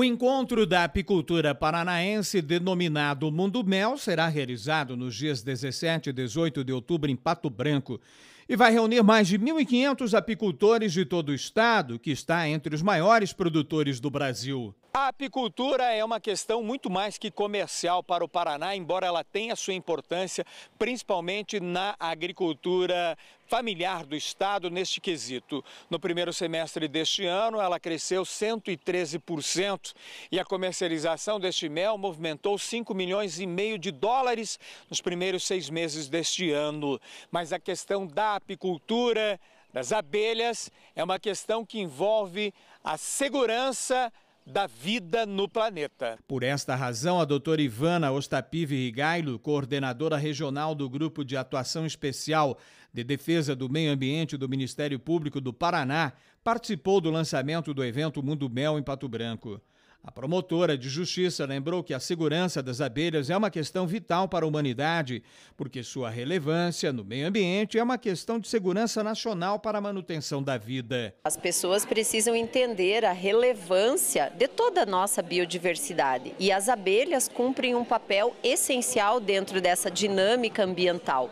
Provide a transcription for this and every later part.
O encontro da apicultura paranaense, denominado Mundo Mel, será realizado nos dias 17 e 18 de outubro em Pato Branco e vai reunir mais de 1.500 apicultores de todo o estado, que está entre os maiores produtores do Brasil. A apicultura é uma questão muito mais que comercial para o Paraná, embora ela tenha sua importância, principalmente na agricultura familiar do Estado neste quesito. No primeiro semestre deste ano, ela cresceu 113% e a comercialização deste mel movimentou 5 milhões e meio de dólares nos primeiros seis meses deste ano. Mas a questão da apicultura, das abelhas, é uma questão que envolve a segurança da vida no planeta. Por esta razão, a doutora Ivana Ostapive Rigailo, coordenadora regional do Grupo de Atuação Especial de Defesa do Meio Ambiente do Ministério Público do Paraná, participou do lançamento do evento Mundo Mel em Pato Branco. A promotora de justiça lembrou que a segurança das abelhas é uma questão vital para a humanidade, porque sua relevância no meio ambiente é uma questão de segurança nacional para a manutenção da vida. As pessoas precisam entender a relevância de toda a nossa biodiversidade e as abelhas cumprem um papel essencial dentro dessa dinâmica ambiental.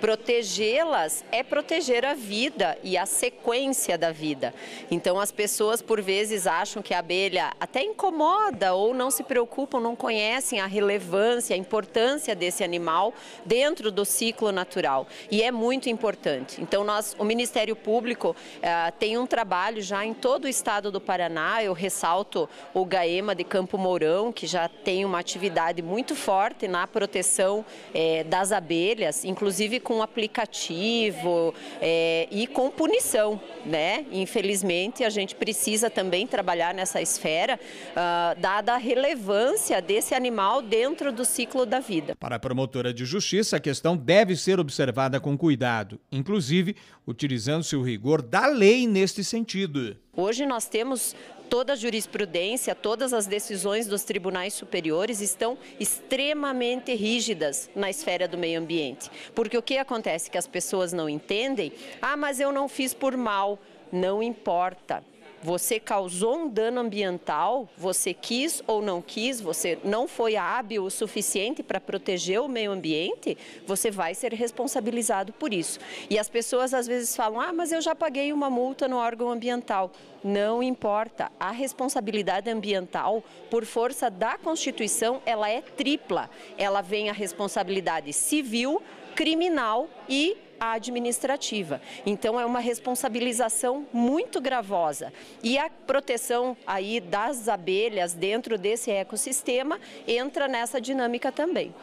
Protegê-las é proteger a vida e a sequência da vida. Então as pessoas por vezes acham que a abelha até incomoda incomoda ou não se preocupam, não conhecem a relevância, a importância desse animal dentro do ciclo natural. E é muito importante. Então, nós, o Ministério Público eh, tem um trabalho já em todo o estado do Paraná. Eu ressalto o Gaema de Campo Mourão, que já tem uma atividade muito forte na proteção eh, das abelhas, inclusive com aplicativo eh, e com punição. Né? Infelizmente, a gente precisa também trabalhar nessa esfera, ah, dada a relevância desse animal dentro do ciclo da vida. Para a promotora de justiça, a questão deve ser observada com cuidado, inclusive utilizando-se o rigor da lei neste sentido. Hoje nós temos toda a jurisprudência, todas as decisões dos tribunais superiores estão extremamente rígidas na esfera do meio ambiente. Porque o que acontece que as pessoas não entendem? Ah, mas eu não fiz por mal. Não importa. Você causou um dano ambiental, você quis ou não quis, você não foi hábil o suficiente para proteger o meio ambiente, você vai ser responsabilizado por isso. E as pessoas às vezes falam: ah, mas eu já paguei uma multa no órgão ambiental. Não importa, a responsabilidade ambiental, por força da Constituição, ela é tripla. Ela vem a responsabilidade civil, criminal e administrativa. Então é uma responsabilização muito gravosa. E a proteção aí das abelhas dentro desse ecossistema entra nessa dinâmica também.